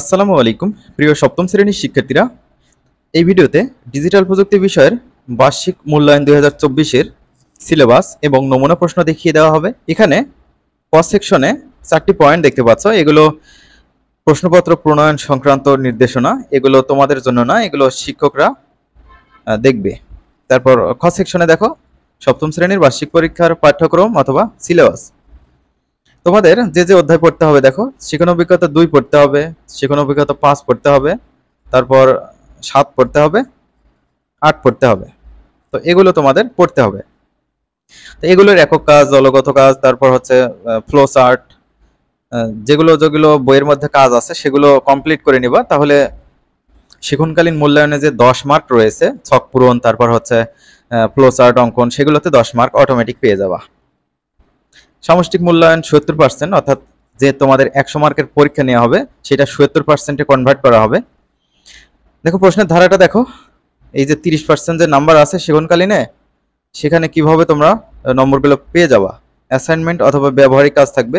আসসালামু আলাইকুম প্রিয় সপ্তম শ্রেণীর শিক্ষার্থীরা এই ভিডিওতে ডিজিটাল প্রযুক্তি বিষয়ের বার্ষিক মূল্যায়ন দুই হাজার সিলেবাস এবং নমুনা প্রশ্ন দেখিয়ে দেওয়া হবে এখানে ক সেকশনে চারটি পয়েন্ট দেখতে পাচ্ছ এগুলো প্রশ্নপত্র প্রণয়ন সংক্রান্ত নির্দেশনা এগুলো তোমাদের জন্য না এগুলো শিক্ষকরা দেখবে তারপর খ সেকশনে দেখো সপ্তম শ্রেণীর বার্ষিক পরীক্ষার পাঠ্যক্রম অথবা সিলেবাস তোমাদের যে যে অধ্যায় পড়তে হবে দেখো শিখন অভিজ্ঞতা দুই পড়তে হবে শিখন অভিজ্ঞতা পাঁচ পড়তে হবে তারপর সাত পড়তে হবে আট পড়তে হবে তো এগুলো তোমাদের পড়তে হবে তো এগুলোর একক কাজ দলগত কাজ তারপর হচ্ছে ফ্লো চার্ট যেগুলো যেগুলো বইয়ের মধ্যে কাজ আছে সেগুলো কমপ্লিট করে নিবা তাহলে শিখনকালীন মূল্যায়নে যে দশ মার্ক রয়েছে ছক পূরণ তারপর হচ্ছে ফ্লো চার্ট অঙ্কন সেগুলোতে দশ মার্ক অটোমেটিক পেয়ে যাবা সমষ্টিক মূল্যায়ন সত্তর পার্সেন্ট অর্থাৎ যে তোমাদের একশো মার্কের পরীক্ষা নেওয়া হবে সেটা সত্তর পার্সেন্টে কনভার্ট করা হবে দেখো প্রশ্নের ধারাটা দেখো এই যে তিরিশ পার্সেন্ট যে নাম্বার আছে সেগুনকালীনে সেখানে কিভাবে তোমরা নম্বরগুলো পেয়ে যাবা অ্যাসাইনমেন্ট অথবা ব্যবহারিক কাজ থাকবে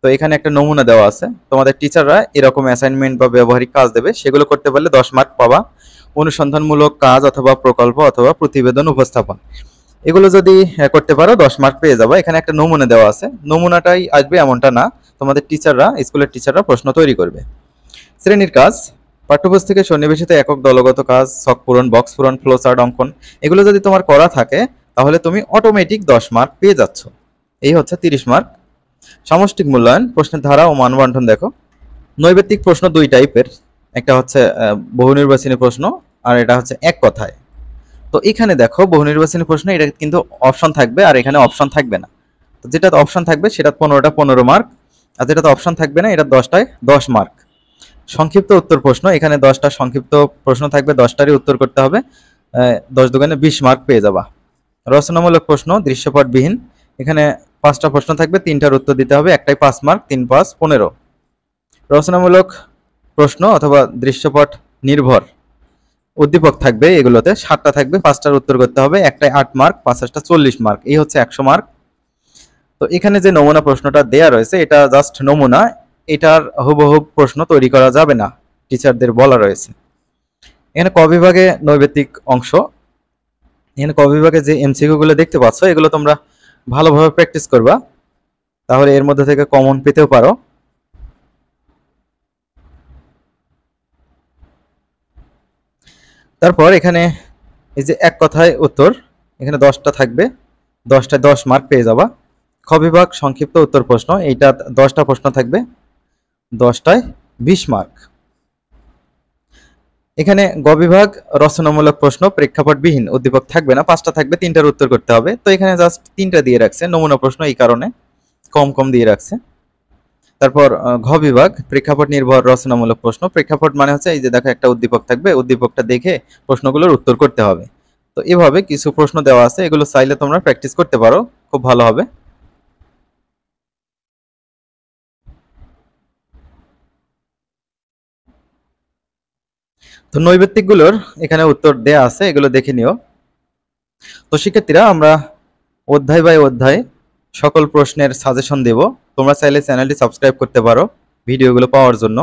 তো এখানে একটা নমুনা দেওয়া আছে তোমাদের টিচাররা এরকম অ্যাসাইনমেন্ট বা ব্যবহারিক কাজ দেবে সেগুলো করতে পারলে দশ মার্ক পাবা অনুসন্ধানমূলক কাজ অথবা প্রকল্প অথবা প্রতিবেদন উপস্থাপন এগুলো যদি করতে পারো দশ মার্ক পেয়ে যাবো এখানে একটা নমুনা দেওয়া আছে নমুনাটাই আসবে এমনটা না তোমাদের টিচাররা স্কুলের টিচাররা প্রশ্ন তৈরি করবে শ্রেণীর কাজ পাঠ্যপুস্তকে সন্নিবেশিত একক দলগত কাজ ছক পূরণ বক্স পূরণ ফ্লোচার্ট অঙ্কন এগুলো যদি তোমার করা থাকে তাহলে তুমি অটোমেটিক দশ মার্ক পেয়ে যাচ্ছ এই হচ্ছে তিরিশ মার্ক সামষ্টিক মূল্যায়ন প্রশ্নের ধারা ও মানবন্টন দেখো নৈবেত্তিক প্রশ্ন দুই টাইপের একটা হচ্ছে বহু নির্বাচনী প্রশ্ন আর এটা হচ্ছে এক কথায় তো এখানে দেখো বহু প্রশ্ন এটা কিন্তু অপশন থাকবে আর এখানে অপশন থাকবে না তো যেটাতে অপশন থাকবে সেটা পনেরোটা পনেরো মার্ক আর যেটাতে অপশন থাকবে না এটা দশটায় দশ মার্ক সংক্ষিপ্ত উত্তর প্রশ্ন এখানে দশটা সংক্ষিপ্ত প্রশ্ন থাকবে দশটারই উত্তর করতে হবে দশ দোকানে বিশ মার্ক পেয়ে যাবা রচনামূলক প্রশ্ন দৃশ্যপটবিহীন এখানে পাঁচটা প্রশ্ন থাকবে তিনটার উত্তর দিতে হবে একটাই পাঁচ মার্ক তিন পাঁচ পনেরো রচনামূলক প্রশ্ন অথবা দৃশ্যপট নির্ভর উদ্দীপক থাকবে এগুলোতে সাতটা থাকবে পাঁচটার উত্তর করতে হবে একটাই আট মার্ক পাঁচাশটা চল্লিশ মার্ক এই হচ্ছে একশো মার্ক তো এখানে যে নমুনা প্রশ্নটা দেয়া রয়েছে এটা জাস্ট নমুনা এটার হুবহুব প্রশ্ন তৈরি করা যাবে না টিচারদের বলা রয়েছে এখানে কবিভাগে বিভাগে নৈবেতিক অংশ এখানে কবিভাগে যে এমসিকিউগুলো দেখতে পাচ্ছ এগুলো তোমরা ভালোভাবে প্র্যাকটিস করবা তাহলে এর মধ্যে থেকে কমন পেতেও পারো তারপর এখানে এই যে এক কথায় উত্তর এখানে দশটা থাকবে দশটায় দশ মার্ক পেয়ে যাবা খ বিভাগ সংক্ষিপ্ত উত্তর প্রশ্ন এইটা দশটা প্রশ্ন থাকবে দশটায় বিশ মার্ক এখানে গ বিভাগ রচনামূলক প্রশ্ন প্রেক্ষাপটবিহীন উদ্দীপক থাকবে না পাঁচটা থাকবে তিনটার উত্তর করতে হবে তো এখানে জাস্ট তিনটা দিয়ে রাখছে নমুনা প্রশ্ন এই কারণে কম কম দিয়ে রাখছে তারপর ঘ বিভাগ প্রেক্ষাপট নির্ভর রচনামূলক প্রশ্ন প্রেক্ষাপট মানে হচ্ছে এই যে দেখো একটা উদ্দীপক থাকবে উদ্দীপকটা দেখে প্রশ্নগুলোর উত্তর করতে হবে তো এভাবে কিছু প্রশ্ন দেওয়া আছে এগুলো চাইলে তোমরা প্র্যাকটিস করতে পারো খুব ভালো হবে তো নৈবেত্তিকগুলোর এখানে উত্তর দেয়া আছে এগুলো দেখে নিও তো শিক্ষার্থীরা আমরা অধ্যায় বাই অধ্যায় সকল প্রশ্নের সাজেশন দেব তোমরা চাইলে চ্যানেলটি সাবস্ক্রাইব করতে পারো ভিডিওগুলো পাওয়ার জন্য